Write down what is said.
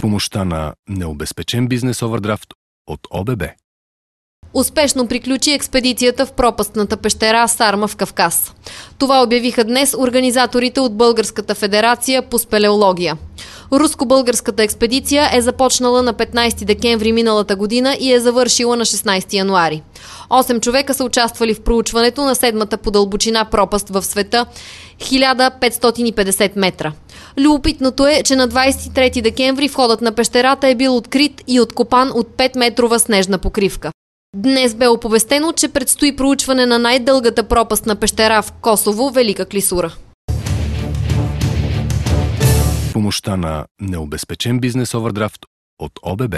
помощта на необезпечен бизнес овърдрафт от ОББ. Успешно приключи експедицията в пропастната пещера Сарма в Кавказ. Това обявиха днес организаторите от Българската федерация по спелеология. Руско-българската експедиция е започнала на 15 декември миналата година и е завършила на 16 януари. Осем човека са участвали в проучването на седмата по дълбочина пропаст в света 1550 метра. Любопитното е, че на 23 декември входът на пещерата е бил открит и откопан от 5-метрова снежна покривка. Днес бе оповестено, че предстои проучване на най-дългата пропаст на пещера в Косово – Велика Клисура помощта на необезпечен бизнес овердрафт от ОББ.